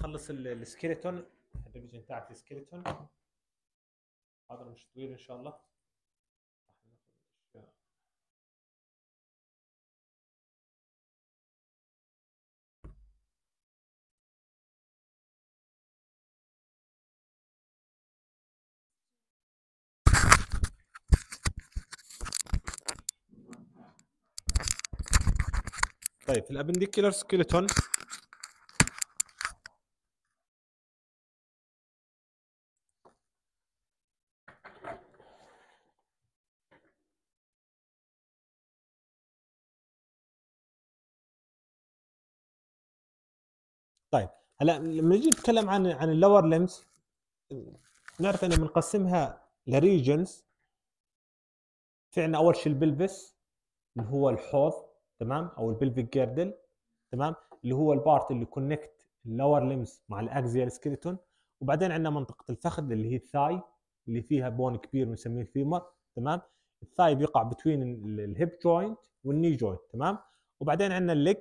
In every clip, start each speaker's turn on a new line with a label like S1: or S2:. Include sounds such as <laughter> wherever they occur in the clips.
S1: نخلص السكيلتون الريفيجن بتاعت السكيلتون حاضر مش طويل ان شاء الله طيب في الابنديكيلر سكيلتون هلا لما نيجي نتكلم عن عن اللور ليمز نعرف انه بنقسمها لريجنز في عندنا اول شيء البلفس اللي هو الحوض تمام او البلفيك جيردل تمام اللي هو البارت اللي كونكت اللور ليمز مع الاكزيال سكيلتون وبعدين عندنا منطقه الفخذ اللي هي الثاي اللي فيها بون كبير بنسميه الفيمر تمام الثاي بيقع بتوين الهيب جوينت والني جوينت تمام وبعدين عندنا الليج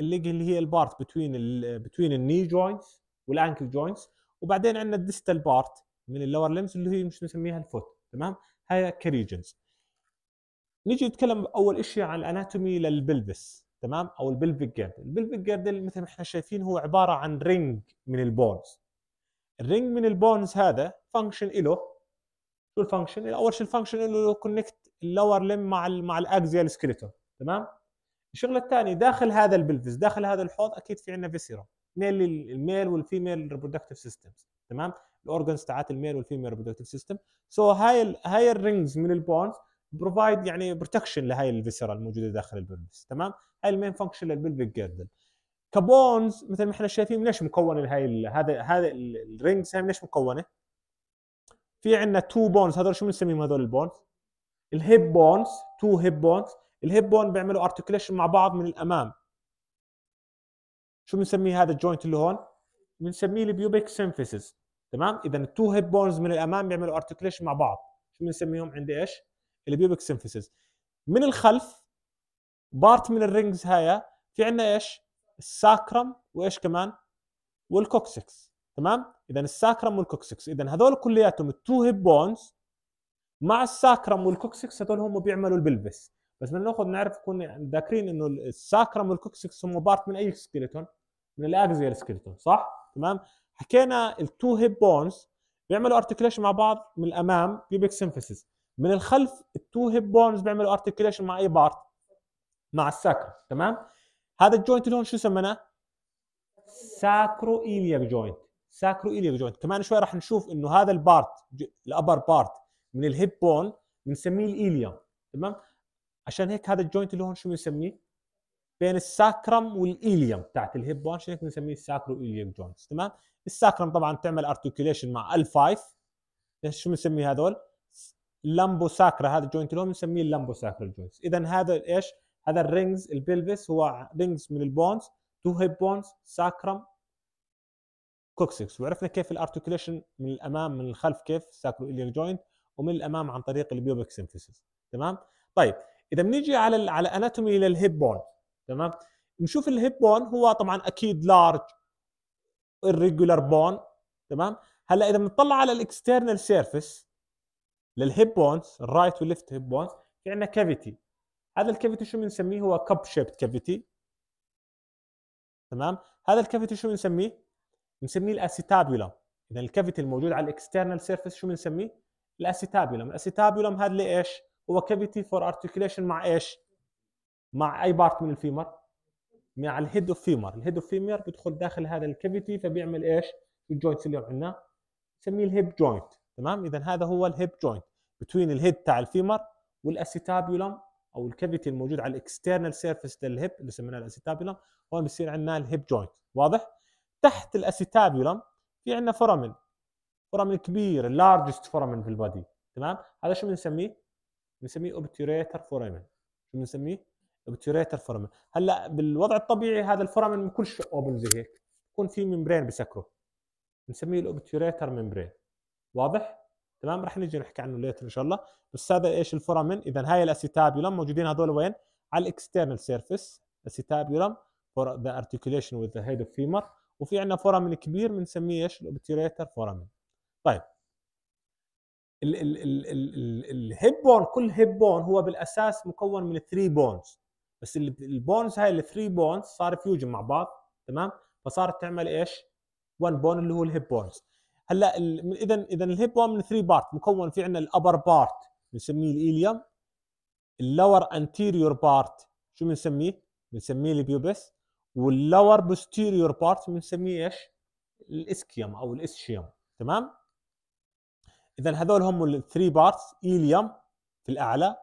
S1: اللي هي البارت بتوين بتوين الني جوينتس والانكل جوينتس وبعدين عندنا الديستال بارت من اللور لمس اللي هي مش نسميها الفوت تمام هاي كريجنز نيجي نتكلم اول شيء عن الاناتومي للبلبس تمام او البلفيك جيردل البلفيك جيردل مثل ما احنا شايفين هو عباره عن رينج من البونز الرينج من البونز هذا فانكشن له شو الفانكشن اول شيء الفانكشن له كونكت اللور لم مع الـ مع الاكزيال سكلتون تمام الشغلة الثانية داخل هذا البلفز داخل هذا الحوض اكيد في عندنا فيسيرا ميل الميل والفيميل ريبرودكتيف سيستم تمام الاورجنز تاعت الميل والفيميل ريبرودكتيف سيستم سو هاي الـ هاي الرينجز من البونز بروفايد يعني بروتكشن لهي الفيسرا الموجوده داخل البلفس تمام هاي المين فانكشن للبلفيك جيردل كبونز مثل ما احنا شايفين ليش مكونه هاي هذا هذا الرينجز هاي ليش مكونه في عندنا تو بونز هذول شو بنسميهم هذول البونز الهيب بونز تو هيب بونز الهيب بون بيعملوا ارتكليشن مع بعض من الامام شو بنسميه هذا الجوينت اللي هون بنسميه البيوبيك سيمفيسز تمام اذا التو هيب بونز من الامام بيعملوا ارتكليشن مع بعض شو بنسميهم عندي ايش البيوبيك سيمفيسز من الخلف بارت من الرينجز هاي في عندنا ايش الساكرم وايش كمان والكوكسكس تمام اذا الساكرم والكوكسكس اذا هذول كلياتهم التو هيب بونز مع الساكرم والكوكسكس هذول هم بيعملوا البلبس بس بدنا ناخذ نعرف نكون ذاكرين انه الساكرم والكوكسكس هم بارت من اي سكلتون من الاكزيال سكلتون صح تمام حكينا التو هيب بونز بيعملوا ارتكليشن مع بعض من الامام بيبك سيمفيسيس من الخلف التو هيب بونز بيعملوا ارتكليشن مع اي بارت مع الساكرم تمام هذا الجوينت اللي هون شو سميناه ساكرو ايلياك جوينت ساكرو ايلياك جوينت كمان شوي راح نشوف انه هذا البارت الابر بارت من الهيب بون بنسميه الايليا تمام عشان هيك هذا الجوينت اللي هون شو بنسميه؟ بين الساكرم والإيليوم بتاعت الهيب بون عشان هيك بنسميه الساكرو إيليوم جوينتس تمام؟ الساكرم طبعا بتعمل ارتكيوليشن مع ال5 شو بنسميه هذول؟ لامبو ساكرا هذا الجوينت اللي هون بنسميه اللامبو ساكرا جوينتس اذا هذا ايش؟ هذا الرينجز البلفس هو رينجز من البونز تو هيب بونز ساكرم كوكسكس وعرفنا كيف الارتكيوليشن من الامام من الخلف كيف ساكرو إيليوم جوينت ومن الامام عن طريق البيوبك سينثيسيس تمام؟ طيب اذا بنيجي على على اناتومي للهيب بون تمام بنشوف الهيب بون هو طبعا اكيد لارج الريجولار بون تمام هلا اذا بنطلع على الاكسترنال سيرفيس للهيب بونز الرايت والليفت هيب بونز في عندنا كافيتي هذا الكافيتي شو بنسميه هو كب شيبت كافيتي تمام هذا الكافيتي شو بنسميه بنسميه الاسيتابيولم اذا الكافيتي الموجود على الاكسترنال سيرفيس شو بنسميه الاسيتابيولم الاسيتابيولم هذا ليش هو كافيتي فور ارتكيوليشن مع ايش؟ مع اي بارت من الفيمر؟ مع الهيد اوف فيمر، الهيد اوف فيمر بيدخل داخل هذا الكافيتي فبيعمل ايش؟ الجوينتس اللي عندنا بنسميه الهيب جوينت، تمام؟ اذا هذا هو الهيب جوينت بتوين الهيد تاع الفيمر والاسيتابيولم او الكافيتي الموجود على الاكسترنال سيرفيس للهيب اللي سميناه الاسيتابيولم هون بصير عندنا الهيب جوينت، واضح؟ تحت الاسيتابيولم في عندنا فورامن فورامن كبير اللارجست فورامن في البادي تمام هذا شو بنسميه بنسميه اوبتيريتر فورامن شو بنسميه؟ اوبتيريتر فورامن هلا بالوضع الطبيعي هذا الفورامن ما بكونش اوبن زي هيك بكون في ممبرين بسكره بنسميه الاوبتيريتر ممبرين واضح؟ تمام رح نيجي نحكي عنه ليتر ان شاء الله بس هذا ايش الفورامن اذا هاي الاسيتابيولم موجودين هذول وين على الاكسترنال سيرفيس اسيتابيولم فور ذا ارتكيوليشن وذ ذا هيد اوف فيمر وفي عندنا فورامن كبير بنسميه ايش الاوبتيريتر فورامن طيب الهيب بون كل هيب بون هو بالاساس مكون من 3 بونز بس البونز هاي ال 3 بونز صار فيوجن مع بعض تمام فصارت تعمل ايش؟ 1 بون اللي هو الهيب بونز هلا اذا اذا الهيب بون من 3 بارت مكون في عندنا الابر بارت بنسميه الايليوم اللور انتيريور بارت شو بنسميه؟ بنسميه البيوبس واللور بوستيريور بارت بنسميه ايش؟ الاسكيوم او الاسشيوم تمام؟ اذا هذول هم الثري بارتس ايليوم في الاعلى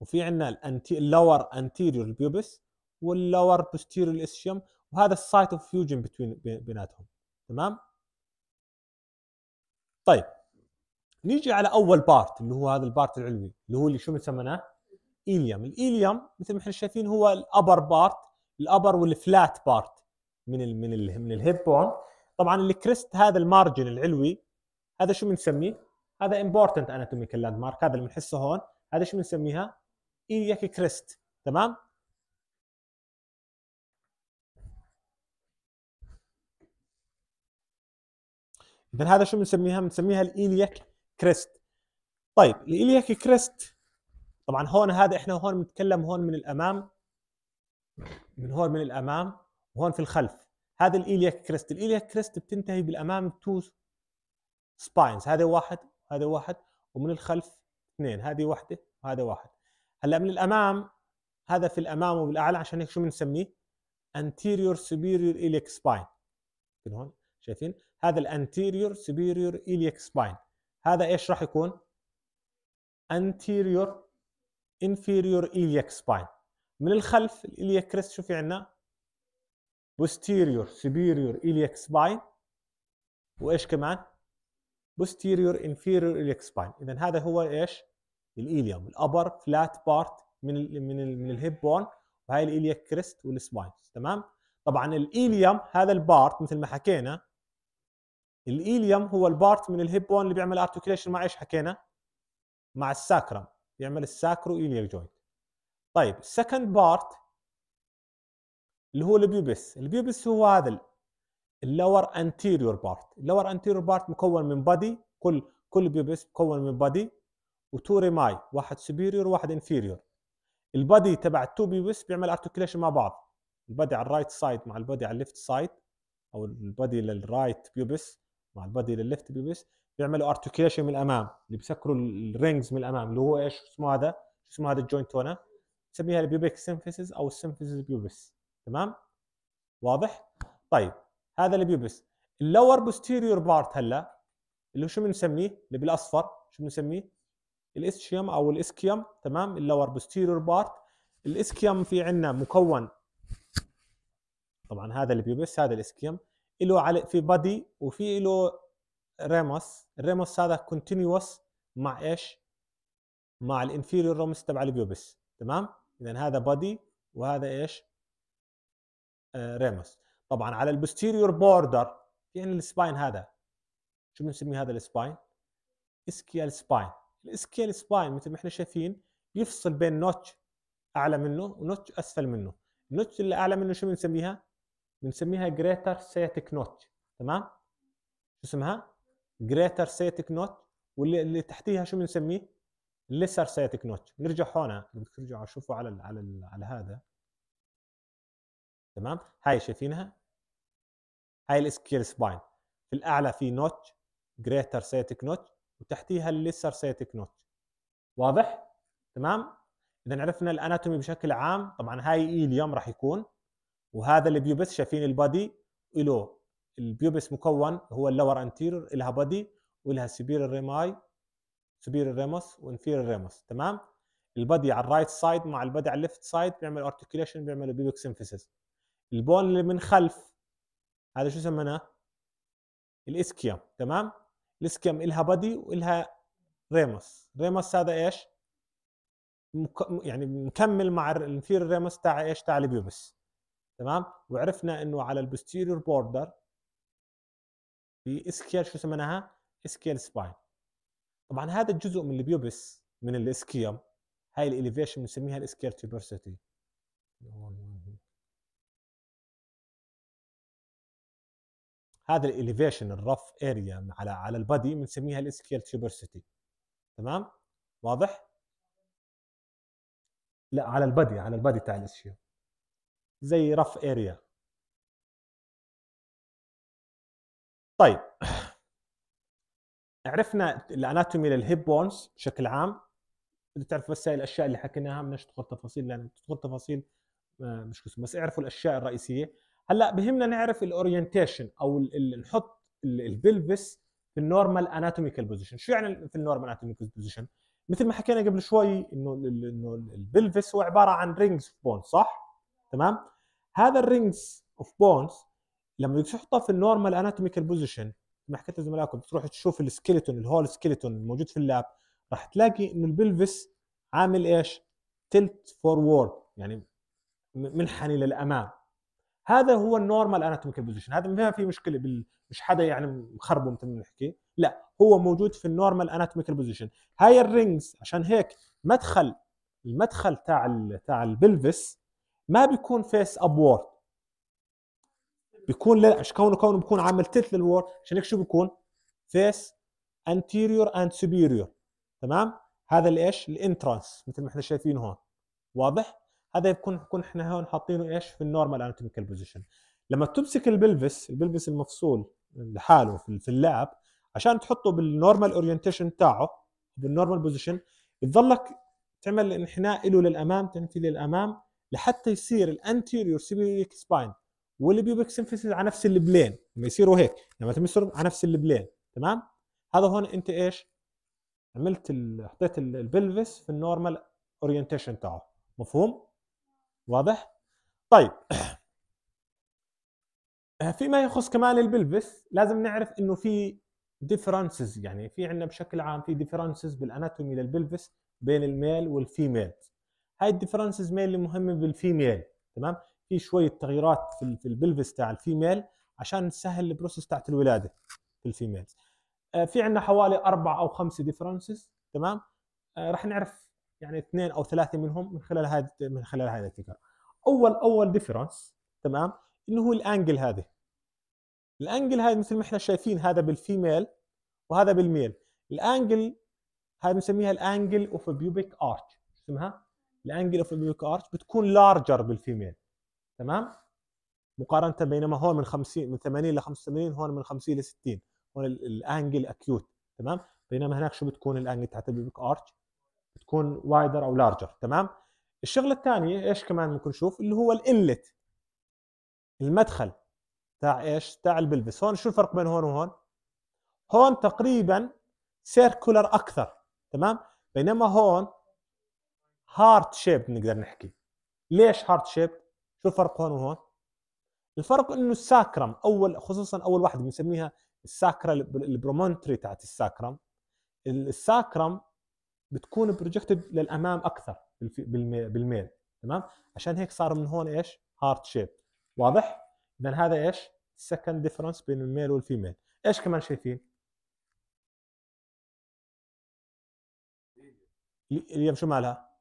S1: وفي عندنا الانتي اللور انتيريور البيوبس واللور بوستيريور الاسشيوم وهذا السايت اوف فيوجن بيناتهم تمام طيب نيجي على اول بارت اللي هو هذا البارت العلوي اللي هو اللي شو سميناه ايليوم الايليوم مثل ما احنا شايفين هو الابر بارت الابر والفلات بارت من الـ من الـ من الهيب بون طبعا الكريست هذا المارجن العلوي هذا شو بنسميه هذا امبورتنت اناتوميكال لاند مارك هذا اللي بنحسه هون هذا شو بنسميها ايلياك كريست تمام اذا هذا شو بنسميها بنسميها الايلياك كريست طيب الايلياك كريست طبعا هون هذا احنا هون بنتكلم هون من الامام من هون من الامام وهون في الخلف هذا الايلياك كريست الايلياك كريست بتنتهي بالامام تو سباينز هذا واحد هذا واحد ومن الخلف اثنين هذه واحده وهذا واحد هلا من الامام هذا في الامام وبالاعلى عشان هيك شو بنسميه anterior superior iliac spine هون شايفين هذا الانتيريور superior iliac spine هذا ايش راح يكون anterior inferior iliac spine من الخلف الiliac crest شو في عندنا posterior superior iliac spine وايش كمان posterior inferior iliac spine اذا هذا هو ايش الاليوم الابر فلات بارت من ال من ال من الهيب بون وهي الاليك كريست والسباين تمام طبعا الاليوم هذا البارت مثل ما حكينا الاليوم هو البارت من الهيب بون اللي بيعمل ارتكيوليشن مع ايش حكينا مع الساكرم بيعمل الساكرو الياك جوينت طيب السكند بارت اللي هو البيوبس البيوبس هو هذا اللور انتيريور بارت اللور انتيريور بارت مكون من بادي كل كل بيبس مكون من بادي وتو ريماي واحد سوبيريور واحد انفيريور البادي تبع التو بيبس بيعمل ارتكيليشن مع بعض البادي على الرايت سايد مع البادي على الليفت سايد او البادي للرايت بيبس مع البادي للليفت بيبس بيعملوا ارتكيليشن من الامام اللي بيسكروا الرينجز من الامام اللي هو ايش اسمه هذا شو اسمه هذا الجوينت هنا بنسميها البيبك سيمفيسز او السيمفيسز بيبس تمام واضح طيب هذا البيوبس اللور بوستيريور بارت هلا اللي شو بنسميه اللي بالاصفر شو بنسميه الاسكيوم او الاسكيوم تمام اللور بوستيريور بارت الاسكيوم في عندنا مكون طبعا هذا البيوبس هذا الاسكيوم له علق في بادي وفي له ريموس الريموس هذا كونتينيوس مع ايش مع الانفيريور رومس تبع البيوبس تمام اذا هذا بادي وهذا ايش آه ريموس طبعا على البوستيريور بوردر كأن السباين هذا شو بنسميه هذا السباين؟ اسكيال سباين الاسكيال سباين مثل ما احنا شايفين يفصل بين نوتش اعلى منه ونوتش اسفل منه النوتش اللي اعلى منه شو بنسميها؟ بنسميها جريتر سيتك نوتش تمام؟ شو اسمها؟ جريتر سيتك نوتش واللي اللي تحتيها شو بنسميه؟ ليسر سيتك نوتش نرجع هون بدك ترجعوا شوفوا على الـ على الـ على هذا تمام؟ هاي شايفينها هاي الاسكيل سباين في الاعلى في نوتش جريتر سيتك نوتش وتحتيها الليسر سيتك نوتش واضح تمام اذا عرفنا الاناتومي بشكل عام طبعا هاي اليوم راح يكون وهذا البيوبس شايفين البادي له البيوبس مكون هو اللور انتيريور لها بادي ولها سبير الريماي سبير الريموس وانفير الريموس تمام البادي على الرايت سايد مع البادي على الليفت سايد بيعمل ارتكيوليشن بيعمل بيبك سينفيسيس البون اللي من خلف هذا شو سميناه؟ الاسكيوم تمام؟ الاسكيوم الها بدي والها ريموس، ريموس هذا ايش؟ مك... يعني مكمل مع الانفير ريموس تاع ايش؟ تاع البيوبس تمام؟ وعرفنا انه على البوستيريور بوردر في اسكيال شو سميناها؟ اسكيال سباين طبعا هذا الجزء من البيوبس من الاسكيوم هاي الاليفيشن بنسميها هون هذا الاليفيشن الرف اريا على على البادي بنسميها الاسكيل تيوبرسيتي تمام واضح لا على البادي على البادي تاع الاسكيال زي رف اريا طيب <clears throat> عرفنا الاناتومي للهيب بونز بشكل عام بدك تعرف بس هاي الاشياء اللي حكيناها بدناش ندخل تفاصيل لان تدخل تفاصيل آه، مش قسم بس اعرفوا الاشياء الرئيسيه هلا بهمنا نعرف الاورينتيشن او نحط البلفس في النورمال اناتوميكال بوزيشن شو يعني في النورمال اناتوميكال بوزيشن مثل ما حكينا قبل شوي انه انه البلفس هو عباره عن رينجز اوف بونز صح تمام هذا الرينجز اوف بونز لما تحطها في النورمال اناتوميكال بوزيشن ما حكيت لزملائكم بتروح تشوف السكيلتون الهول سكيلتون الموجود في اللاب راح تلاقي انه البلفس عامل ايش تلت فورورد يعني منحني للامام هذا هو النورمال اناتوميكال بوزيشن هذا ما في مشكله بال... مش حدا يعني مخربه مثل ما نحكي لا هو موجود في النورمال اناتوميكال بوزيشن هاي الرينجز عشان هيك مدخل المدخل تاع ال... تاع البلفس ما بيكون فيس ابورد بيكون لا كونه كونه بيكون عامل تلت للور عشان هيك شو بيكون فيس انتيريور اند سوبيريور تمام هذا الايش الانترانس مثل ما احنا شايفين هون واضح هذا يكون يكون احنا هون حاطينه ايش في النورمال اناتوميكال بوزيشن لما تمسك البلفس البلفس المفصول لحاله في اللاب عشان تحطه بالنورمال اورينتيشن تاعه بالنورمال بوزيشن بتضلك تعمل انحناء له للامام تنفيذ للامام لحتى يصير الانتيريور سيبيريك سباين والبيوبك سيمفيسيس على نفس البلين لما يصيروا هيك لما تمسهم على نفس البلين تمام هذا هون انت ايش عملت حطيت البلفس في النورمال اورينتيشن تاعه مفهوم واضح؟ طيب <clears throat> فيما يخص كمان البلبس لازم نعرف انه في ديفرنسز يعني في عندنا بشكل عام في ديفرنسز بالاناتومي للبلبس بين الميل والفيميل هاي الديفرنسز مين اللي مهمه بالفيميل تمام في شويه تغييرات في في البلفس تاع الفيميل عشان نسهل البروسيس تاعت الولاده في الفيميل آه، في عندنا حوالي اربع او خمسه ديفرنسز تمام آه، رح نعرف يعني اثنين او ثلاثه منهم من خلال هذا من خلال هذا الفكر اول اول ديفرنس تمام اللي هو الانجل هذه الانجل هذه مثل ما احنا شايفين هذا بالفيميل وهذا بالميل الانجل هذه بنسميها الانجل اوف بيوبيك ارش اسمها الانجل اوف بيوبيك ارش بتكون لارجر بالفيميل تمام مقارنه بينما هون من 50 من 80 ل 85 هون من 50 ل 60 هون الانجل اكيوت تمام بينما هناك شو بتكون الانجل تاعت البيوبيك ارش تكون وايدر او لارجر تمام الشغله الثانيه ايش كمان ممكن نشوف اللي هو الانلت المدخل تاع ايش تاع البلفس هون شو الفرق بين هون وهون هون تقريبا سيركولر اكثر تمام بينما هون هارت شيب نقدر نحكي ليش هارت شيب شو الفرق هون وهون الفرق انه الساكرم اول خصوصا اول واحده بنسميها الساكرا البرومونتري تاعت الساكرم الساكرم بتكون بروجكتد للامام اكثر بالميل تمام عشان هيك صار من هون ايش هارت شيب واضح اذا هذا ايش سكند ديفرنس بين الميل والفيميل ايش كمان شايفين اليوم شو مالها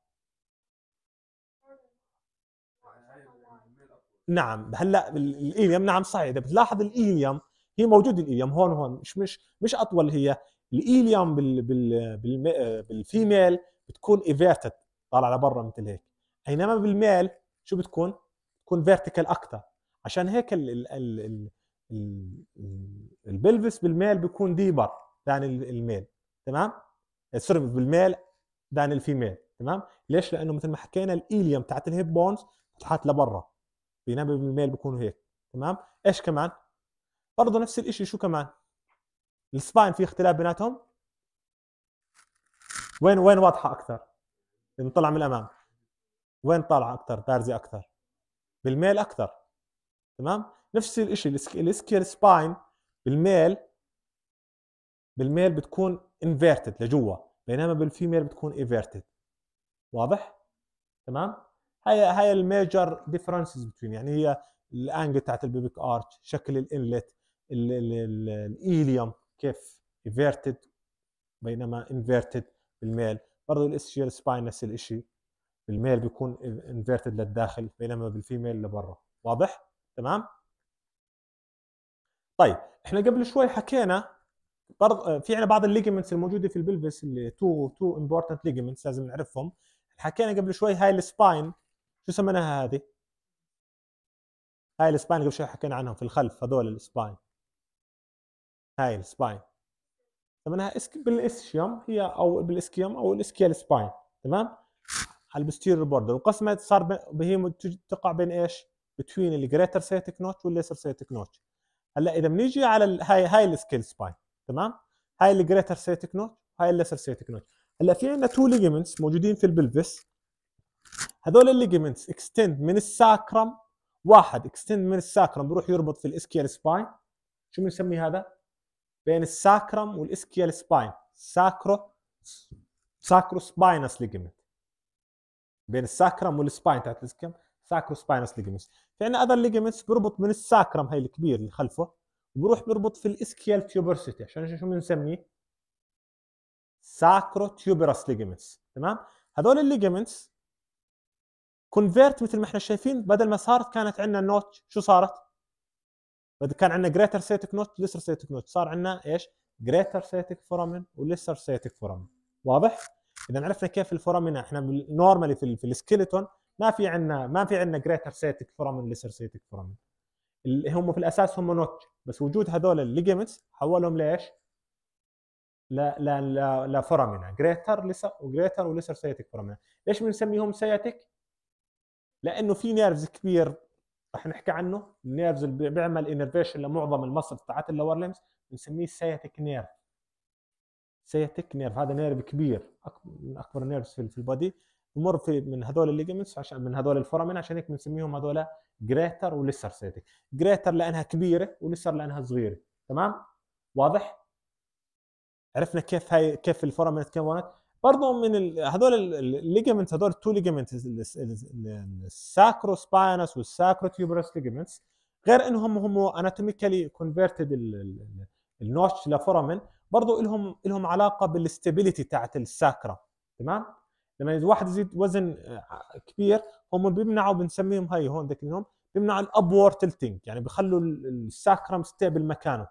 S1: نعم هلا الايليوم نعم صحيح اذا بتلاحظ الايليوم هي موجود الايليوم هون هون مش مش مش اطول هي الايليوم بال بال بال بالفيميل بتكون ايفيرتد طالع لبرا مثل هيك اينما بالميل شو بتكون؟ بتكون فيرتيكال اكثر عشان هيك ال ال ال ال البلفس بالميل بيكون ديبر دان الميل تمام؟ سوري بالميل دان الفيميل تمام؟ ليش؟ لانه مثل ما حكينا الايليوم تاعت الهيب بونز بتحط لبرا بينما بالميل بيكونوا هيك تمام؟ ايش كمان؟ برضه نفس الشيء شو كمان؟ السباين في اختلاف بيناتهم وين وين واضحه اكثر نطلع من الامام وين طالعه اكثر بارزه اكثر بالميل اكثر تمام نفس الشيء الاسكيال سباين بالميل بالميل بتكون انفيرتد لجوا بينما بالفيميل بتكون ايفيرتد واضح تمام هاي هاي الميجر ديفرنسز بتوين يعني هي الانجل تاعت البيبك ارتش شكل الانلت الايليوم كيف inverted بينما inverted بالميل برضه الاسشيال سباين نفس الشيء بالميل بيكون inverted للداخل بينما بالفيميل لبرا واضح تمام طيب احنا قبل شوي حكينا برضه في عندنا بعض الليجمنتس الموجوده في البلفس اللي تو تو امبورتنت ليجمنتس لازم نعرفهم حكينا قبل شوي هاي السباين شو سميناها هذه هاي السباين قبل شوي حكينا عنهم في الخلف هذول السباين هاي السباين سميناها اسك بالاسشيوم هي او بالاسكيوم او الاسكيال سباين تمام على البستيريور بوردر وقسمت صار هي تقع بين ايش؟ بتوين الجريتر سيتك نوتش والليسر سيتك نوتش هلا اذا بنيجي على هاي هاي السكيل سباين تمام هاي الجريتر سيتك نوتش هاي الليسر سيتك نوتش هلا في عندنا تو ليجمنتس موجودين في البلفس هذول الليجمنتس اكستند من الساكرم واحد اكستند من الساكرم بروح يربط في الاسكيال سباين شو بنسمي هذا؟ بين الساكرم والاسكيال سباين ساكرو ساكرو سباينس ليجمنت بين الساكرم والسباين تاعت الاسكيم ساكرو سباينس ليجمنت في عندنا اذر ليجمنتس بيربط من الساكرم هي الكبير اللي خلفه وبروح بيربط في الاسكيال تيوبرسيتي عشان شو بنسميه ساكرو تيوبرس ليجمنت تمام هذول الليجمنتس كونفيرت مثل ما احنا شايفين بدل ما صارت كانت عندنا نوتش شو صارت فاذا كان عندنا جريتر سيتك نوت ليسر سيتك نوت صار عندنا ايش؟ جريتر سيتك فورامن وليسر سيتك فورامن واضح؟ اذا عرفنا كيف الفورامن احنا نورمالي في, في السكيلتون ما في عندنا ما في عندنا جريتر سيتك فورامن ليسر سيتك فورامن اللي هم في الاساس هم نوت بس وجود هذول الليجمنتس حولهم ليش؟ لا لا لا لا فورامينا جريتر لسا وجريتر وليسر سياتيك فورامينا ليش بنسميهم سياتيك؟ لانه في نيرفز كبير رح نحكي عنه النيرفز اللي بيعمل انرفيشن لمعظم المصل تاعت اللور لمس بنسميه سياتيك نيرف سياتيك نيرف هذا نيرف كبير من اكبر النيرفز في البادي بمر في من هذول الليجمنتس عشان من هذول الفورامين عشان هيك بنسميهم هذول جريتر وليسر سياتيك جريتر لانها كبيره وليسر لانها صغيره تمام واضح عرفنا كيف هاي كيف الفورامين تكونت برضه من هذول الليجمنتس هذول التو ليجمنتس الساكروسباينس والساكروتيوبرس ليجمنتس غير انهم هم اناتوميكالي كونفرتد النوتش لفورامين برضه لهم لهم علاقه بالاستابيليتي تاعت الساكرا تمام لما الواحد يزيد وزن آه، كبير هم بيمنعوا بنسميهم هاي هون ذاك اليوم بيمنعوا الابور تلتنج يعني بخلوا الساكرم ستيبل مكانه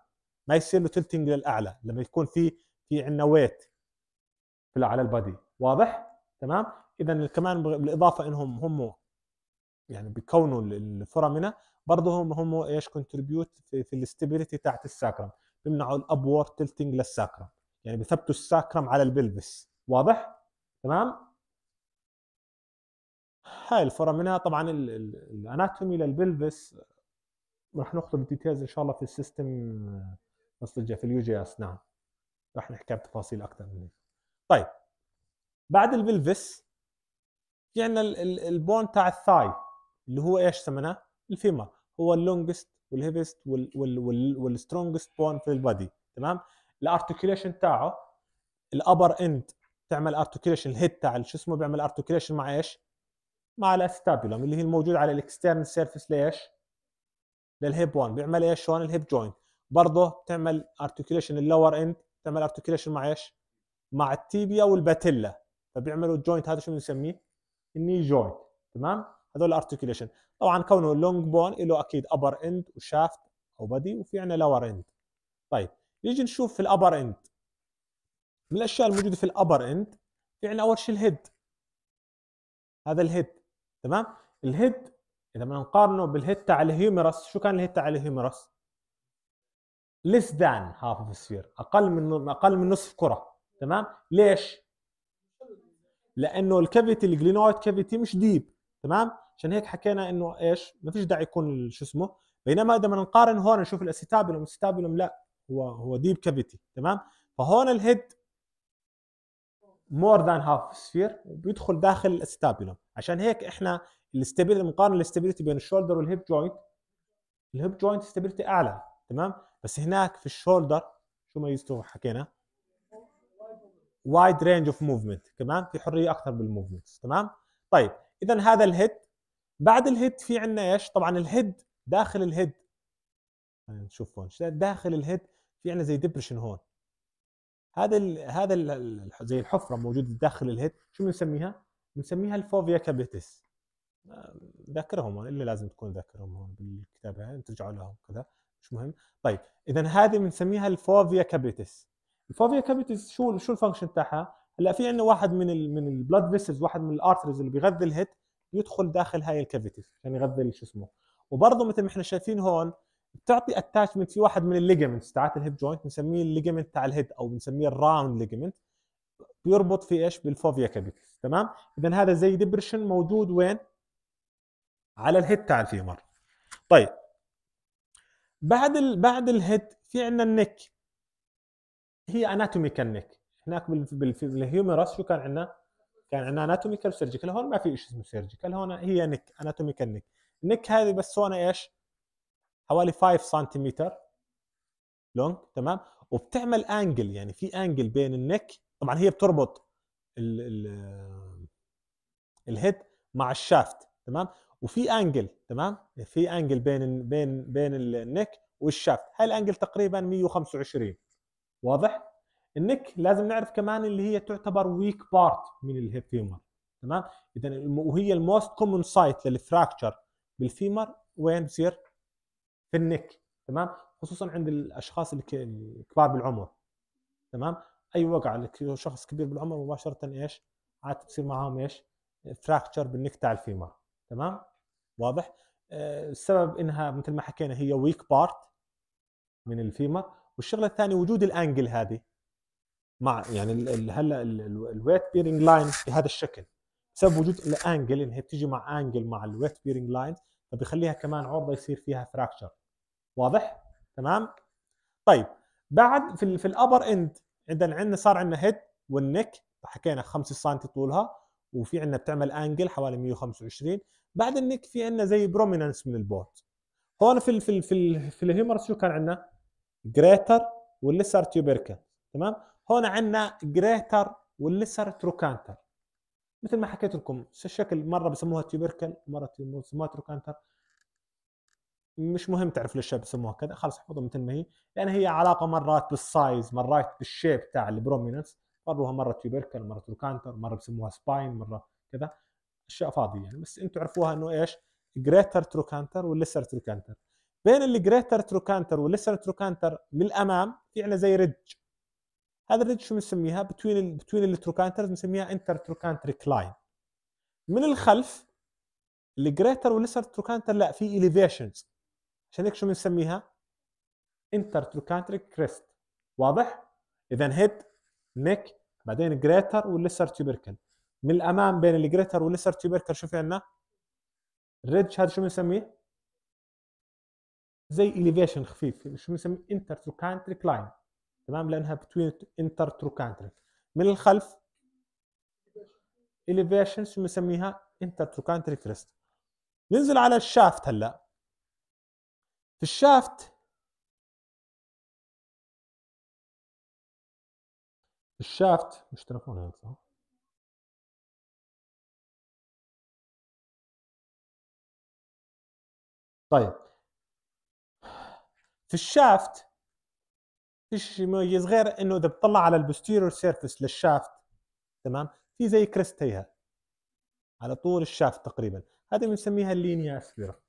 S1: ما يصير له تلتنج للاعلى لما يكون في في عندنا ويت على البادي واضح تمام اذا كمان بالاضافه انهم هم يعني بكونوا الفورامينا برضه هم هم ايش كونتريبيوت في, في الاستابيليتي تاعت الساكرم بيمنعوا الابور تلتنج للساكرم يعني بثبتوا الساكرم على البلفس واضح تمام هاي الفورامينا طبعا الاناتومي للبلفس راح ناخذه الديتيلز ان شاء الله في السيستم الجاي في اليو جي اس نعم راح نحكي بتفاصيل اكثر من هيك طيب بعد البلفس في عندنا البون تاع الثاي اللي هو ايش سميناه؟ الفيمر هو اللونجست والهيفست والسترونجست بون في البادي تمام؟ الارتكيوليشن تاعه الابر اند تعمل ارتكيوليشن الهيد تاع شو اسمه بيعمل ارتكيوليشن مع ايش؟ مع الاستابيولم اللي هي الموجود على الاكسترنال سيرفيس ليش؟ للهيب 1 بيعمل ايش هون الهيب جوينت برضه بتعمل ارتكيوليشن اللور اند بتعمل ارتكيوليشن مع ايش؟ مع التيبيا والباتيلا فبيعملوا الجوينت هذا شو بنسميه؟ الني جوينت تمام؟ هذول الارتكيوليشن طبعا كونه لونج بون له اكيد ابر اند وشافت او بدي وفي عندنا لور اند طيب نيجي نشوف في الابر اند من الاشياء الموجوده في الابر اند في عندنا اول شيء الهيد هذا الهيد تمام الهيد اذا بدنا نقارنه بالهيد تاع الهيومرس شو كان الهيد تاع الهيومرس ليس ذان هاف اوف سفير اقل من اقل من نصف كره تمام ليش لانه الكافيتي الجلينويد كافيتي مش ديب تمام عشان هيك حكينا انه ايش ما فيش داعي يكون شو اسمه بينما اذا بدنا نقارن هون نشوف الاسيتابولم الاسيتابولم لا هو هو ديب كافيتي تمام فهون الهيد مور ذان هاف سفير وبيدخل داخل الاستابيلوم عشان هيك احنا الاستابيلتي مقارنه الاستابيلتي بين الشولدر والهيب جوينت الهيب جوينت استابيلتي اعلى تمام بس هناك في الشولدر شو ميزته حكينا وايد رينج اوف موفمنت تمام في حريه اكثر بالموفمنت تمام طيب اذا هذا الهيد بعد الهيد في عندنا ايش طبعا الهيد داخل الهيد نشوف هون داخل الهيد في عندنا زي ديبرشن هون هذا الـ هذا الـ زي الحفره موجوده داخل الهيد شو بنسميها بنسميها الفوفيا كابيتس ذاكرهم هون الا لازم تكون ذاكرهم هون بالكتابه يعني ترجعوا لهم كذا مش مهم طيب اذا هذه بنسميها الفوفيا كابيتس الفوفيا كافيتيز شو شو الفانكشن تاعها هلا في عندنا واحد من الـ من البلاد فيسلز واحد من الارترز اللي بيغذي الهيد يدخل داخل هاي الكافيتيز عشان يعني يغذي شو اسمه وبرضه مثل ما احنا شايفين هون بتعطي اتاتشمنت في واحد من الليجمنتس تاعت الهيب جوينت بنسميه الليجمنت تاع الهيد او بنسميه الراوند ليجمنت بيربط في ايش بالفوفيا كابيتس تمام اذا هذا زي ديبرشن موجود وين على الهيد تاع الفيمر طيب بعد ال... بعد الهيد في عندنا النك هي اناتوميكال نيك هناك بالهيومرس شو كان عندنا؟ كان عندنا اناتوميكال سيرجيكال هون ما في شيء اسمه سيرجيكال هون هي نك اناتوميكال نك النك هذه بس هون ايش؟ حوالي 5 سنتيمتر لونج تمام وبتعمل انجل يعني في انجل بين النك طبعا هي بتربط ال ال الهيد مع الشافت تمام وفي انجل تمام يعني في انجل بين بين بين النك والشافت هاي الانجل تقريبا 125 واضح النك لازم نعرف كمان اللي هي تعتبر ويك بارت من الفيمر تمام اذا وهي الموست كومن سايت للفراكشر بالفيمر وين بصير في النك تمام خصوصا عند الاشخاص الكبار بالعمر تمام اي وقع شخص كبير بالعمر مباشره ايش عاد بصير معاهم ايش فراكشر بالنك تاع الفيمر تمام واضح آه، السبب انها مثل ما حكينا هي ويك بارت من الفيمر والشغله الثانيه وجود الانجل هذه مع يعني هلا الويت بيرنج لاين بهذا الشكل بسبب وجود الانجل ان هي بتيجي مع انجل مع الويت بيرنج لاين فبيخليها كمان عرضه يصير فيها فراكشر واضح تمام طيب بعد في في الابر اند عندنا عندنا صار عندنا هيد والنك حكينا 5 سم طولها وفي عندنا بتعمل انجل حوالي 125 بعد النك في عندنا زي بروميننس من البوت هون في الـ في الـ في, في الهيمرس شو كان عندنا جريتر والليسر تيوبركل تمام هون عندنا جريتر والليسر تروكانتر مثل ما حكيت لكم الشكل مره بسموها تيوبركل مره بسموها تروكانتر مش مهم تعرف ليش بسموها كذا خلص احفظها مثل ما هي لان هي علاقه مرات بالسايز مرات بالشيب تاع البروميننس فرضوها مره تيوبركل مره تروكانتر مره بسموها سباين مره كذا اشياء فاضيه يعني بس انتم عرفوها انه ايش جريتر تروكانتر والليسر تروكانتر بين الجريتر تروكانتر والليسر تروكانتر للامام في عندنا زي ريدج هذا الريدج شو بنسميها؟ بتوين ال بتوين التروكانترز بنسميها انتر تروكانتر كلاين من الخلف الجريتر والليسر تروكانتر لا في اليفيشنز عشان هيك شو بنسميها؟ انتر تروكانتر كريست واضح؟ اذا هيد نيك بعدين جريتر والليسر تيبركل من الامام بين الجريتر والليسر تيبركل شو في عندنا؟ الريدج هذا شو بنسميه؟ زي اليفيشن خفيف شو بنسميه انتر تروكانتري كلاين تمام لانها بتوين انتر تروكانتري من الخلف اليفيشن شو بنسميها انتر تروكانتري كريست ننزل على الشافت هلا في الشافت الشافت مش تلفون هيك صح طيب في الشافت ايش يميز غير انه اذا بتطلع على البوستيريور سيرفيس للشافت تمام في زي كريستيها على طول الشافت تقريبا هذه بنسميها اللينيا اسبيرا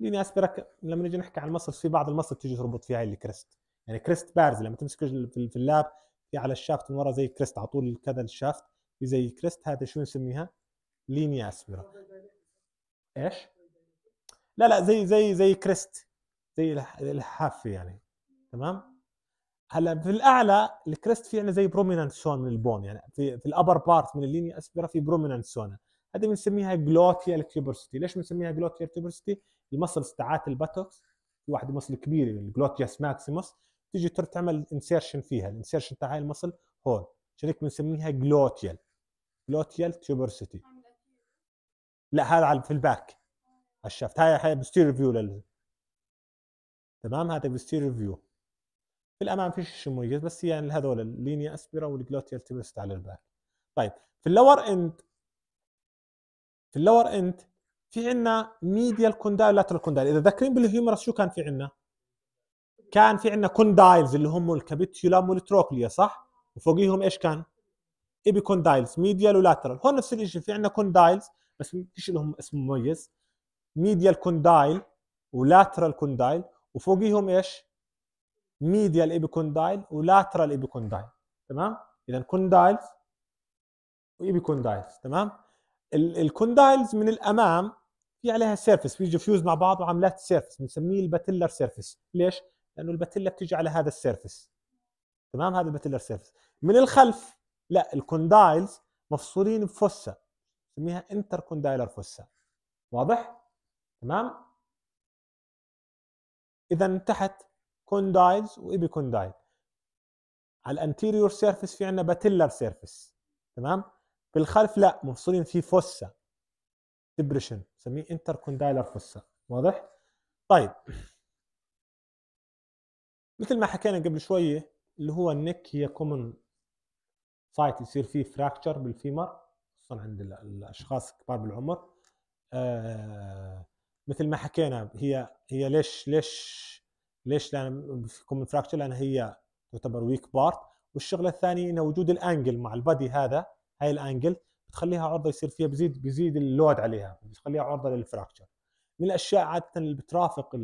S1: اللينيا اسبيرا لما نيجي نحكي عن المصل في بعض المصل تيجي تربط فيها الكريست يعني كريست بارز لما تمسك في اللاب في على الشافت من ورا زي كريست على طول كذا الشافت في زي كريست هذا شو نسميها لينيا اسبيرا ايش لا لا زي زي زي كريست زي الحافه يعني تمام هلا في الاعلى الكريست في عندنا زي برومينانس سون من البون يعني في في الابر بارت من اللينيا اسبرا في برومينانس سون هذه بنسميها جلوتيال كيوبرسيتي ليش بنسميها جلوتيال كيوبرسيتي المصل تاعات الباتوكس في واحدة مصل كبيره الجلوتياس ماكسيموس تيجي تعمل انسيرشن فيها الانسيرشن تاع هاي المصل هون عشان هيك بنسميها جلوتيال جلوتيال تيوبرسيتي لا هذا في الباك الشفت آه. هاي هاي بستير فيو تمام هذا بيصير ريفيو في الامام فيش شيء مميز بس يعني هذول اللينيا اسبرا والجلوتيال تبرست على الباك طيب في اللور اند في اللور اند في عندنا ميديال كوندايل لاترال كوندايل اذا ذاكرين بالهيومرس شو كان في عندنا كان في عندنا كوندايلز اللي هم الكابيتيولام والتروكليا صح وفوقيهم ايش كان ايبي كوندايلز ميديال ولاترال هون نفس الشيء في عندنا كوندايلز بس فيش لهم اسم مميز ميديال كوندايل ولاترال كوندايل وفوقيهم ايش؟ ميديال ايبيكوندايل ولاترال ايبيكوندايل تمام؟ اذا كوندايلز وايبيكوندايلز تمام؟ الكوندايلز من الامام في عليها سيرفس بيجوا فيوز مع بعض وعملات سيرفس بنسميه الباتيلر سيرفس ليش؟ لانه الباتيلا بتيجي على هذا السيرفس تمام هذا الباتيلر سيرفس من الخلف لا الكوندايلز مفصولين بفوسه بنسميها انتر كوندايلر فوسه واضح؟ تمام؟ اذا تحت كوندايلز وابيكوندايل على الانتيريور سيرفيس في عندنا باتيلر سيرفيس تمام بالخلف لا مفصولين في فوسا سميه انتر كوندايلر فوسا واضح طيب مثل ما حكينا قبل شويه اللي هو النك هي كومن سايت يصير فيه فراكتشر بالفيمر خصوصا عند الاشخاص كبار بالعمر آه مثل ما حكينا هي هي ليش ليش ليش لان كومن فراكشر لان هي تعتبر ويك بارت والشغله الثانيه انه وجود الانجل مع البادي هذا هاي الانجل بتخليها عرضه يصير فيها بزيد بزيد اللود عليها بتخليها عرضه للفراكشر من الاشياء عاده اللي بترافق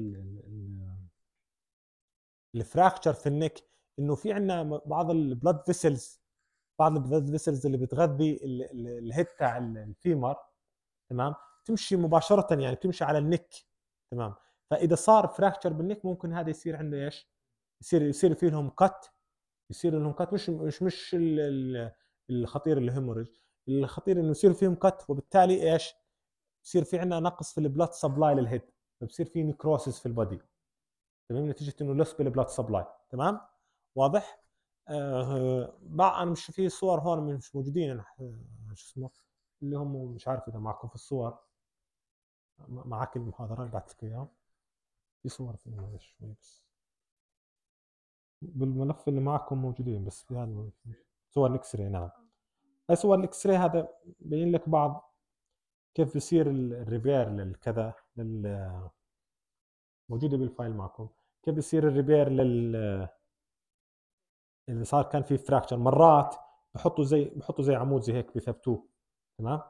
S1: الفراكشر في النك انه في عندنا بعض البلاد فيسلز بعض البلاد فيسلز اللي بتغذي الهيد تاع الفيمر تمام بتمشي مباشره يعني بتمشي على النك تمام فاذا صار فراكتشر بالنك ممكن هذا يصير عنده ايش؟ يصير يصير في لهم كت يصير لهم كت مش مش مش الخطير الهيموريج الخطير انه يصير فيهم كت وبالتالي ايش؟ بصير في عندنا نقص في البلاد سبلاي للهيد فبصير في نيكروسيس في البادي تمام نتيجه انه لوس بالبلاد سبلاي تمام واضح آه انا مش في صور هون مش موجودين شو اسمه اللي هم مش عارف اذا معكم في الصور معاك المحاضرة اللي بعثت لك اياها في صور في شوي بس بالملف اللي معكم موجودين بس في هذا صور الاكس راي نعم هاي صور الاكس راي هذا بين لك بعض كيف بصير الريبير للكذا لل موجوده بالفايل معكم كيف بصير الريبير لل اللي صار كان في فراكشر مرات بحطوا زي بحطوا زي عمود زي هيك بثبتوه تمام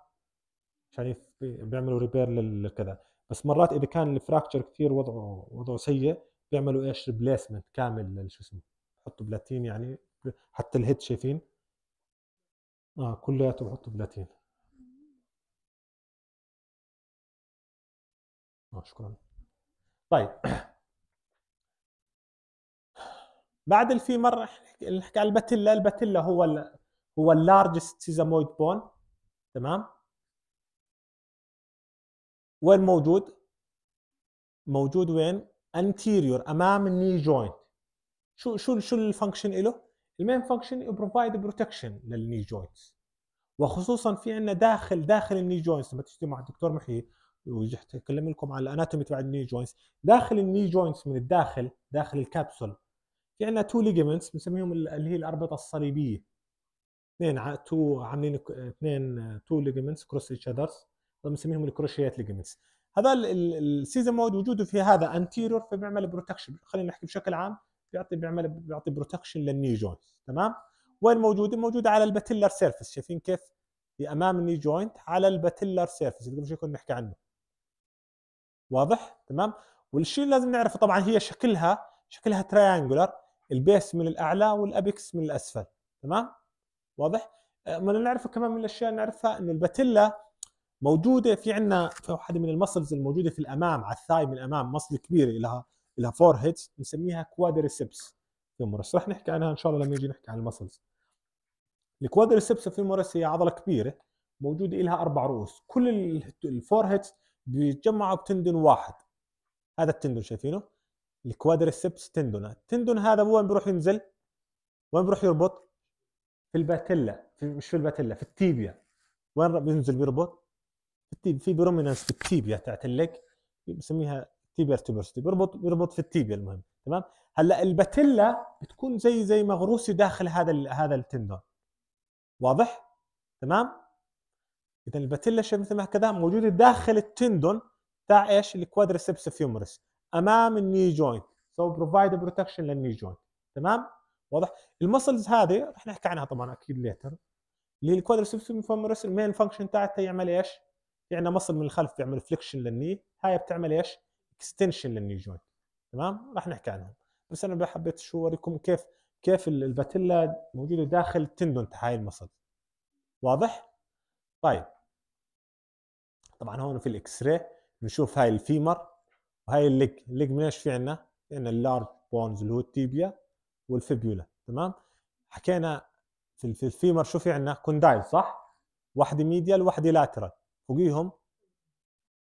S1: عشان بيعملوا ريبير للكذا بس مرات اذا كان الفراكتشر كثير وضعه وضعه سيء بيعملوا ايش ريبليسمنت كامل شو اسمه بحطوا بلاتين يعني حتى الهيد شايفين اه كلياته بحطوا بلاتين اه شكرا طيب <clears throat> بعد الفيمر نحكي على الباتيلا الباتيلا هو الـ هو اللارجست سيزامويد بون تمام وين موجود؟ موجود وين؟ anterior امام الني جوينت شو شو شو الفانكشن له؟ المين فانكشن بروفايد بروتكشن للني جوينتس وخصوصا في عندنا داخل داخل الني جوينتس لما تجي مع الدكتور محي ورجعت اتكلم لكم على الاناتومي تبع الني جوينتس داخل الني جوينتس من الداخل داخل الكابسول في عندنا تو ليجمنتس بنسميهم اللي هي الاربطه الصليبيه اثنين تو عاملين اثنين تو ليجمنتس كروس اتش اذرز بنسميهم الكروشيات ليجمنتس هذا مود وجوده في هذا انتيرور فبيعمل بروتكشن خلينا نحكي بشكل عام بيعطي بيعمل بيعطي بروتكشن للني جوينت تمام وين موجوده موجوده على الباتيلر سيرفيس شايفين كيف في امام الني جوينت على الباتيلر سيرفيس اللي قبل كنا نحكي عنه واضح تمام والشيء اللي لازم نعرفه طبعا هي شكلها شكلها تريانجولر البيس من الاعلى والابكس من الاسفل تمام واضح آه، ما نعرفه كمان من الاشياء نعرفها انه الباتيلا موجوده في عندنا في واحده من المسلز الموجوده في الامام على الثاي من الامام مسل كبيره لها لها فور هيدز بنسميها كوادريسبس فيمورس رح نحكي عنها ان شاء الله لما يجي نحكي عن المسلز الكوادريسبس فيمورس هي عضله كبيره موجوده لها اربع رؤوس كل الفور هيدز بيتجمعوا بتندن واحد هذا التندن شايفينه الكوادريسبس تندون التندون هذا وين بيروح ينزل وين بيروح يربط في الباتيلا في مش في الباتيلا في التيبيا وين بينزل بيربط في التيب في برومينانس في التيبيا تاعت الليك بسميها تيبيا ارتبرستي بيربط بيربط في التيبيا المهم تمام هلا الباتيلا بتكون زي زي مغروسه داخل هذا هذا التندون واضح تمام اذا الباتيلا شيء مثل ما كذا موجوده داخل التندون تاع ايش الكوادريسبس فيومرس امام الني جوينت سو بروفايد بروتكشن للني جوينت تمام واضح المسلز هذه رح نحكي عنها طبعا اكيد ليتر اللي هي الكوادريسبس فيومرس المين فانكشن تاعتها يعمل ايش يعني مصل من الخلف بيعمل فليكشن للني هاي بتعمل ايش اكستنشن للني جوينت تمام راح نحكي عنهم بس انا حبيت شو اوريكم كيف كيف الباتيلا موجوده داخل التندون هاي المصل واضح طيب طبعا هون في الاكس راي بنشوف هاي الفيمر وهاي الليج الليج ايش في عندنا في عندنا اللارج بونز اللي هو التيبيا والفيبيولا تمام حكينا في الفيمر شو في عندنا كوندايل صح واحده ميديال واحده لاترال فوقيهم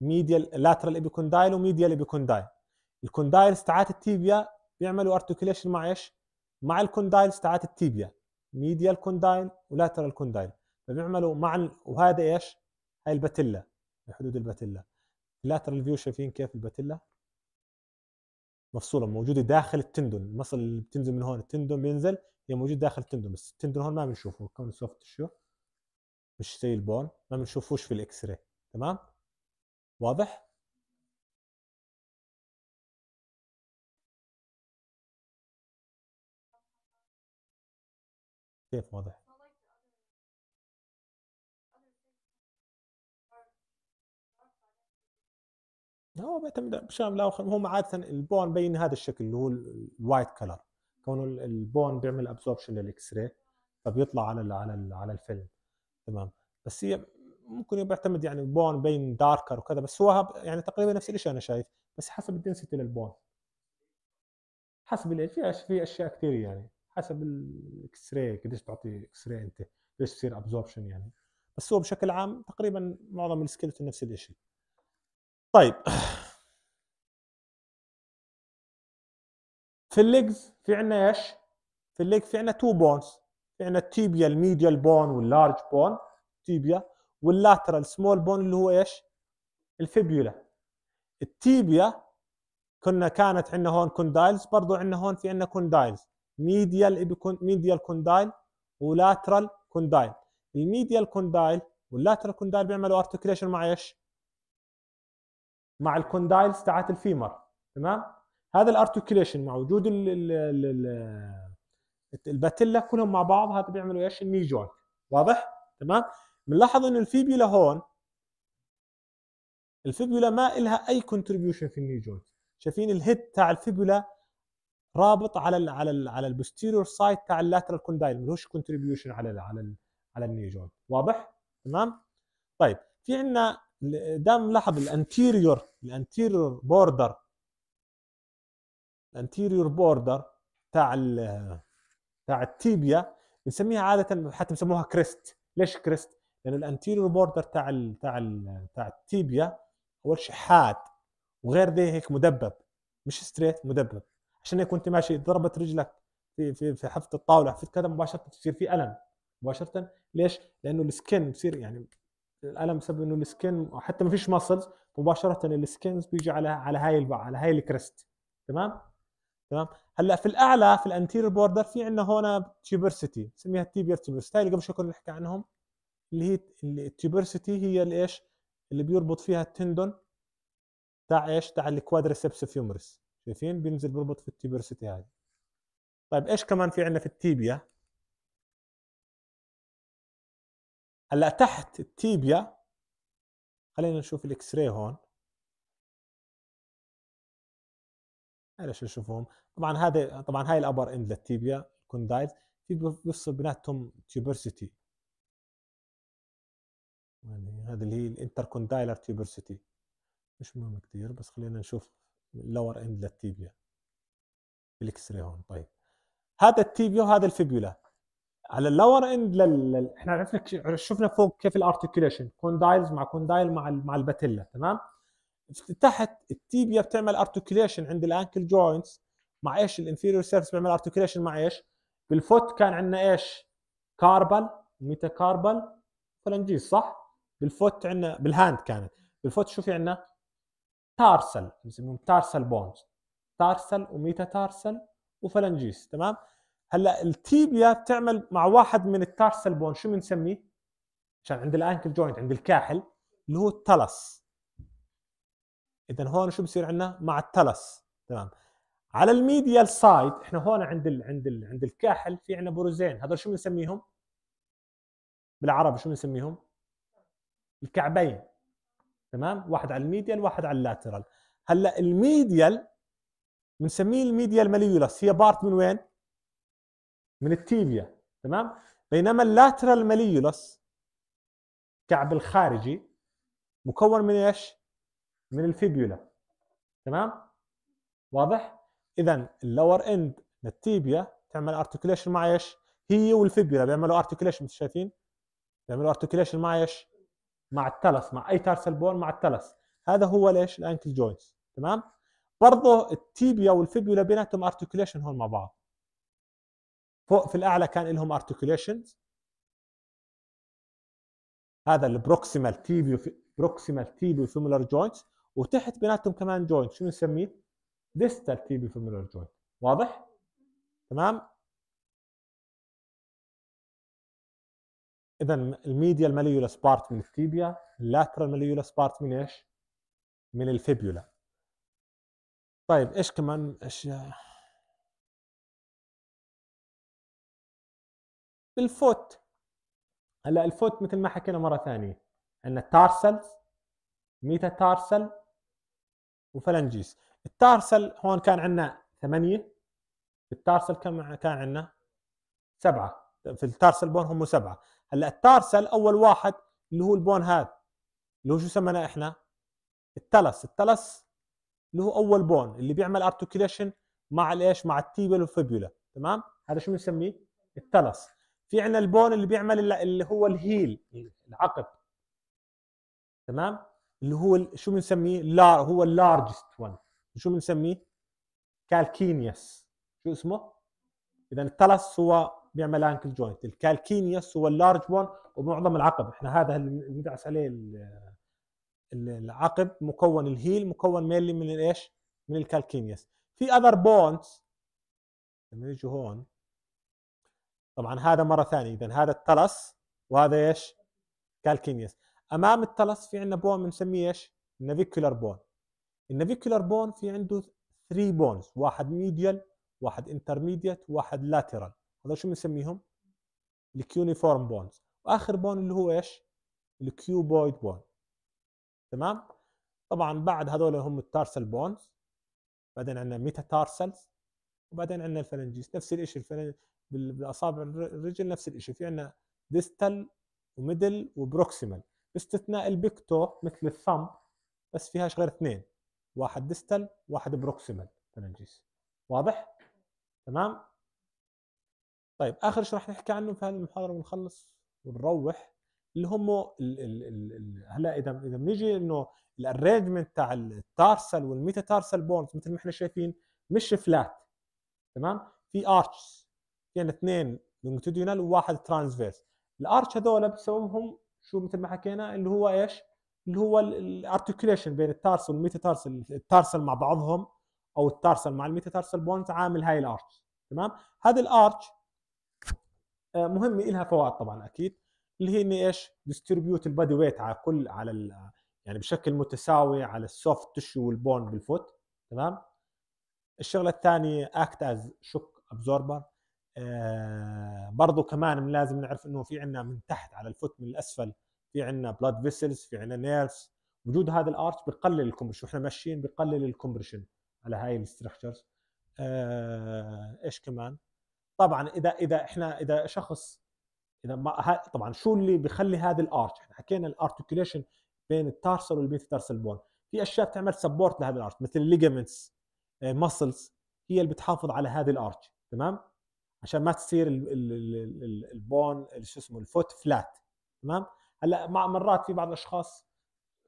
S1: ميديال لاترال ابيكوندايل وميديال ابيكوندايل الكوندايل تاعت التيبيا بيعملوا ارتكيليشن مع ايش؟ مع الكوندايل تاعت التيبيا ميديال كوندايل ولاترال كوندايل فبيعملوا مع وهذا ايش؟ هاي الباتيلا حدود الباتيلا اللاترال فيو شايفين كيف الباتيلا مفصولة موجودة داخل التندون المصل اللي بتنزل من هون التندون بينزل هي موجود داخل التندون بس التندون هون ما بنشوفه كونه سوفت تشوف مش زي البون ما بنشوفوش في الاكس راي تمام واضح كيف واضح هو بيعتمد بشكل لاخر هم عاده البون بين هذا الشكل اللي هو الوايت كلر كونه البون بيعمل ابزوربشن للاكس راي فبيطلع على الـ على الـ على الفيلم تمام بس هي ممكن يعتمد يعني بون بين داركر وكذا بس هو يعني تقريبا نفس الشيء انا شايف بس حسب الدنسيتي للبون حسب ال في في اشياء كثير يعني حسب الاكس راي قديش تعطي اكس راي انت قديش تصير ابزوربشن يعني بس هو بشكل عام تقريبا معظم السكيلت نفس الشيء طيب في الليجز في عندنا ايش؟ في الليج في عندنا تو بونز عندنا يعني التيبيا الميديال بون واللارج بون تيبيا واللاترال سمول بون اللي هو ايش؟ الفيبيولا التيبيا كنا كانت عندنا هون كوندايلز برضو عندنا هون في عندنا كوندايلز ميديال ميديال كوندايل ولاترال كوندايل الميديال كوندايل واللاترال كوندايل بيعملوا ارتكليشن مع ايش؟ مع الكوندايلز تاعت الفيمر تمام؟ هذا الارتكليشن مع وجود ال ال ال الباتيلا كلهم مع بعض هذا بيعملوا ايش؟ الني جوينت واضح؟ تمام؟ بنلاحظ انه الفيبيولا هون الفيبيولا ما إلها اي كونتريبيوشن في الني جوينت شايفين الهيد تاع الفيبيولا رابط على الـ على الـ على البوستيريور سايد تاع اللاترال كوندايل ملوش كونتريبيوشن على الـ على الـ على الني جوينت واضح؟ تمام؟ طيب في عندنا دام ملاحظ الانتيريور الانتيريور بوردر الانتيريور بوردر تاع ال تاع التيبيا بنسميها عاده حتى يسموها كريست ليش كريست لان الانتيريور بوردر تاع الـ تاع الـ تاع التيبيا اول شيء حاد وغير ذي هيك مدبب مش ستريت مدبب عشان هيك وانت ماشي ضربت رجلك في في في حفظ الطاوله في كذا مباشره بتصير في الم مباشره ليش؟ لانه السكن بصير يعني الالم بسبب انه السكن حتى ما فيش ماسلز مباشره السكنز بيجي على على هاي على هاي الكريست تمام؟ تمام هلا في الاعلى في الانتير بوردر في عندنا هون تيبرسيتي بنسميها التيبير تيبرسيتي هاي اللي قبل شوي كنا نحكي عنهم اللي هي التيبرسيتي هي اللي ايش اللي بيربط فيها التندون تاع ايش تاع الكوادريسبس فيومرس شايفين بينزل بيربط في التيبرسيتي هاي طيب ايش كمان في عندنا في التيبيا هلا تحت التيبيا خلينا نشوف الاكس راي هون معلش نشوفهم طبعا هذا طبعا هاي الابر اند للتيبيا كوندايل في بيفصل بيناتهم تيوبرسيتي يعني هذا اللي هي الانتر كوندايلر تيوبرسيتي مش مهم كثير بس خلينا نشوف اللور اند للتيبيا بالاكس راي هون طيب هذا التيبيا وهذا الفيبيولا على اللور اند لل... احنا عرفنا شفنا فوق كيف الارتكيوليشن كوندايلز مع كوندايل مع مع الباتيلا تمام تحت التيبيا بتعمل ارتكيليشن عند الانكل جوينتس مع ايش الانفيريور سيرفس بيعمل ارتكيليشن مع ايش بالفوت كان عندنا ايش كاربل ميتا كاربل فلنجيز صح بالفوت عندنا بالهاند كانت بالفوت شو في عندنا تارسل بنسميهم تارسل بونز تارسل وميتا تارسل وفلنجيس تمام هلا التيبيا بتعمل مع واحد من التارسل بون شو بنسميه عشان عند الانكل جوينت عند الكاحل اللي هو التلس اذا هون شو بصير عندنا مع التلس تمام على الميديال سايد احنا هون عند الـ عند الـ عند الكاحل في عندنا بروزين هذول شو بنسميهم بالعربي شو بنسميهم الكعبين تمام واحد على الميديال واحد على اللاترال هلا الميديال بنسميه الميديال ماليولس هي بارت من وين من التيبيا تمام بينما اللاترال ماليولس كعب الخارجي مكون من ايش من الفيبيولا تمام واضح اذا اللور اند للتيبيا تعمل ارتكوليشن مع ايش هي والفيبيولا بيعملوا ارتكوليشن انتم شايفين بيعملوا ارتكوليشن مع ايش مع التلس مع اي تارسل بون مع التلس هذا هو ليش الانكل جوينتس تمام برضه التيبيا والفيبيولا بيناتهم ارتكوليشن هون مع بعض فوق في الاعلى كان لهم ارتكوليشن هذا البروكسيمال تيبيو بروكسيمال تيبيو فيمولار جوينتس وتحت بيناتهم كمان جوينت شو نسميه؟ ديستال تيبي فيمولار جوينت واضح؟ تمام؟ اذا الميديا ماليولس بارت من التيبيا اللاترال ماليولس بارت من ايش؟ من الفيبيولا طيب ايش كمان اشياء الفوت هلا الفوت مثل ما حكينا مره ثانيه عندنا تارسلز ميتا تارسل وفلنجيس التارسل هون كان عندنا ثمانية التارسل كم كان عندنا سبعة في التارسل بون هم سبعة هلا التارسل أول واحد اللي هو البون هذا اللي هو شو سميناه إحنا التلس التلس اللي هو أول بون اللي بيعمل ارتكيوليشن مع الايش مع التيبل والفيبولا تمام هذا شو بنسميه التلس في عندنا البون اللي بيعمل اللي هو الهيل العقب تمام اللي هو شو بنسميه لار هو اللارجست وان شو بنسميه كالكينيس شو اسمه اذا التلس هو بيعمل انكل جوينت الكالكينيس هو اللارج وان ومعظم العقب احنا هذا اللي بندعس عليه العقب مكون الهيل مكون مينلي من ايش من الكالكينيس في اذر بونز لما يجوا هون طبعا هذا مره ثانيه اذا هذا التلس وهذا ايش كالكينيس امام التلس في عندنا بون بنسميه ايش؟ النافيكولار بون النافيكولار بون في عنده 3 بونز واحد ميديال واحد انترميديت واحد لاترال هذا شو بنسميهم؟ الكيونيفورم بونز واخر بون اللي هو ايش؟ الكيوبويد بون تمام؟ طبعا بعد هذول هم التارسل بونز بعدين عندنا ميتا تارسلز وبعدين عندنا الفلنجيس نفس الشيء الفلنج... بالاصابع الرجل نفس الشيء في عندنا ديستال وميدل وبروكسيمال باستثناء البيكتو مثل الثم بس فيهاش غير اثنين واحد ديستال واحد بروكسيمال فالنجيس واضح؟ تمام؟ طيب اخر شيء رح نحكي عنه في هذه المحاضره ونخلص ونروح اللي هم هلا اذا اذا بنيجي انه الارينجمنت تاع التارسل والميتاتارسل بونز مثل ما احنا شايفين مش فلات تمام؟ في ارشز يعني اثنين لونجتوديونال وواحد ترانسفيرس الارش هذول بسببهم شو مثل ما حكينا اللي هو ايش اللي هو الارتكيوليشن بين التارسل والميتاتارسل التارسل مع بعضهم او التارسل مع الميتاتارسل بونز عامل هاي الارتش تمام هذا الارتش آه، مهمه لها فوائد طبعا اكيد اللي هي اني ايش ديستربيوت البادي ويت على كل على ال يعني بشكل متساوي على السوفت تشو والبون بالفوت تمام الشغله الثانيه اكت از شوك ابزوربر آه، برضو كمان لازم نعرف انه في عندنا من تحت على الفوت من الاسفل في عندنا بلاد فيسلز في عندنا نيرفز وجود هذا الارش بقلل الكمبرشن واحنا ماشيين بقلل الكمبرشن على هاي الستركتشرز آه، ايش كمان طبعا اذا اذا احنا اذا شخص اذا ما طبعا شو اللي بيخلي هذا الارش احنا حكينا الارتكوليشن بين التارسل والميتاتارسل بون في اشياء بتعمل سبورت لهذا الارش مثل الليجمنتس آه، ماسلز هي اللي بتحافظ على هذا الارش تمام عشان ما تصير البون شو اسمه الفوت فلات تمام هلا مع مرات في بعض الاشخاص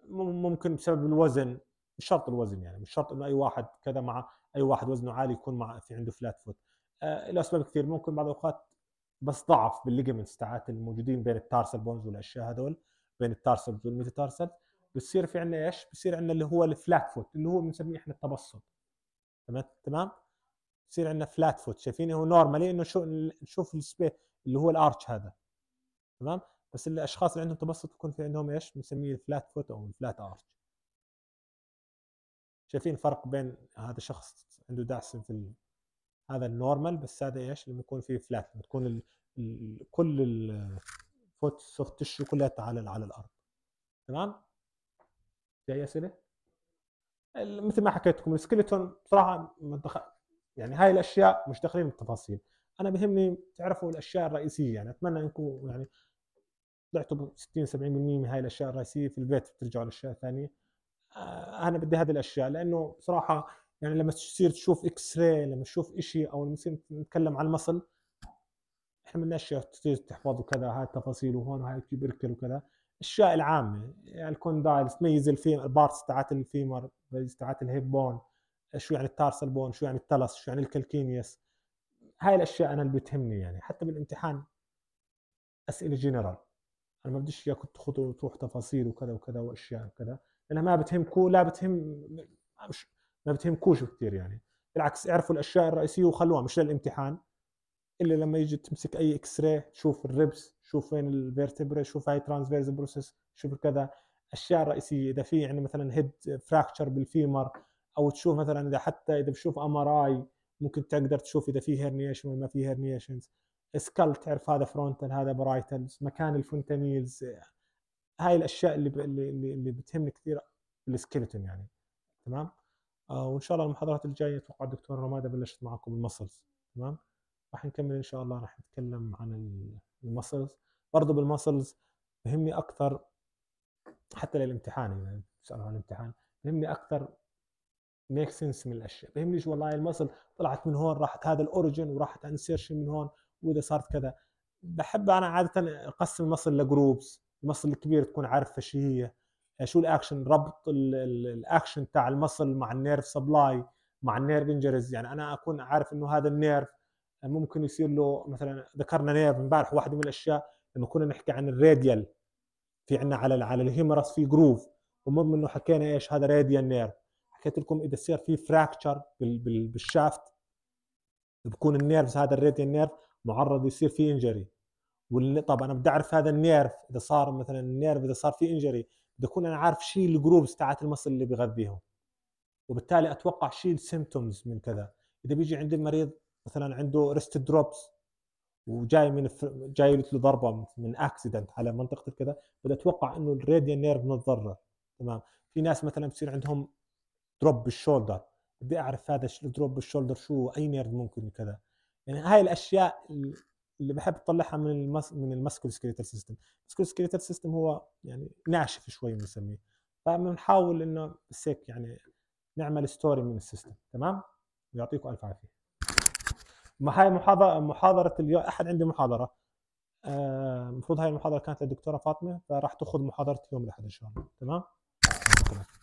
S1: ممكن بسبب الوزن مش شرط الوزن يعني مش شرط انه اي واحد كذا مع اي واحد وزنه عالي يكون مع في عنده فلات فوت آه له اسباب كثير ممكن بعض الاوقات بس ضعف بالليجمنتس تاعت الموجودين بين التارسل بونز والاشياء هذول بين التارسل والميتاتارسل بصير في عندنا ايش؟ بصير عندنا اللي هو الفلات فوت اللي هو بنسميه احنا التبسط تمام تمام بصير عندنا فلات فوت شايفين هو نورمالي انه شو نشوف السبيس اللي هو الارتش هذا تمام بس الاشخاص اللي عندهم تبسط بكون في عندهم ايش بنسميه الفلات فوت او الفلات ارتش شايفين الفرق بين هذا شخص عنده دعس في ال... هذا النورمال بس هذا ايش لما يكون فيه فلات لما تكون ال... ال... كل الفوت سوفت تشو كلها على على الارض تمام في اي اسئله مثل ما حكيت لكم السكلتون بصراحه يعني هاي الاشياء مش داخلين التفاصيل انا بهمني تعرفوا الاشياء الرئيسيه يعني اتمنى انكم يعني طلعتوا 60 70% من هاي الاشياء الرئيسيه في البيت بترجعوا لاشياء ثانيه آه، انا بدي هذه الاشياء لانه بصراحه يعني لما تصير تشوف اكس راي لما تشوف شيء او لما تصير نتكلم عن المصل احنا بدنا اشياء تصير تحفظ وكذا هاي التفاصيل وهون وهي كيف بركل وكذا الاشياء العامه يعني الكوندايلز تميز الفيمر البارتس تاعت الفيمر تاعت الهيب بون شو يعني التارسل بون شو يعني التلس شو يعني الكالكينيس هاي الاشياء انا اللي بتهمني يعني حتى بالامتحان اسئله جنرال انا ما بديش اياكم تاخذوا وتروح تفاصيل وكذا وكذا واشياء وكذا لانها ما بتهمكم لا بتهم مش ما بتهمكوش كثير يعني بالعكس اعرفوا الاشياء الرئيسيه وخلوها مش للامتحان الا لما يجي تمسك اي اكس راي تشوف الربس شوف وين الفيرتبرا شوف هاي ترانسفيرز بروسيس شوف كذا الاشياء الرئيسيه اذا في يعني مثلا هيد فراكتشر بالفيمر او تشوف مثلا اذا حتى اذا بشوف ام ار اي ممكن تقدر تشوف اذا في هيرنيشن ولا ما في هيرنيشن سكال تعرف هذا فرونتال هذا برايتال مكان الفونتانيلز هاي الاشياء اللي اللي اللي بتهمني كثير السكيلتون يعني تمام آه وان شاء الله المحاضرات الجايه اتوقع الدكتور رماده بلشت معكم المسلز تمام راح نكمل ان شاء الله راح نتكلم عن المسلز برضه بالمسلز بهمني اكثر حتى للامتحان اذا يعني تسالوا عن الامتحان بهمني اكثر ميك سنس من الاشياء بهمنيش والله المصل طلعت من هون راحت هذا الاوريجن وراحت انسيرشن من هون واذا صارت كذا بحب انا عاده اقسم المصل لجروبس المصل الكبير تكون عارف ايش هي يعني شو الاكشن ربط الاكشن تاع المصل مع النيرف سبلاي مع النيرف انجرز يعني انا اكون عارف انه هذا النيرف ممكن يصير له مثلا ذكرنا نيرف امبارح واحده من الاشياء لما كنا نحكي عن الراديال في عندنا على على الهيمرس في جروف ومهم انه حكينا ايش هذا راديال نيرف حكيت لكم اذا صار في فراكتشر بالشافت بكون النيرفز هذا الراديان نيرف معرض يصير في انجري طبعا انا بدي اعرف هذا النيرف اذا صار مثلا النيرف اذا صار في انجري بدي اكون انا عارف شيء الجروبس تاعت المصل اللي بغذيهم وبالتالي اتوقع شيل سيمتومز من كذا اذا بيجي عندي المريض مثلا عنده ريست دروبس وجاي من جاي له ضربه من اكسيدنت على منطقه كذا بدي اتوقع انه الراديان نيرف متضرر تمام في ناس مثلا بصير عندهم دروب بالشولدر بدي اعرف هذا الدروب بالشولدر شو اي نيرد ممكن كذا يعني هاي الاشياء اللي بحب اطلعها من المس... من المسكول سكريتال سيستم المسكول سكريتال سيستم هو يعني ناشف شوي بنسميه فبنحاول انه بس هيك يعني نعمل ستوري من السيستم تمام يعطيكم الف عافيه ما هاي محاضره محاضره اليوم احد عندي محاضره آه، المفروض آه هاي المحاضره كانت للدكتوره فاطمه فراح تاخذ محاضره يوم الاحد ان شاء الله تمام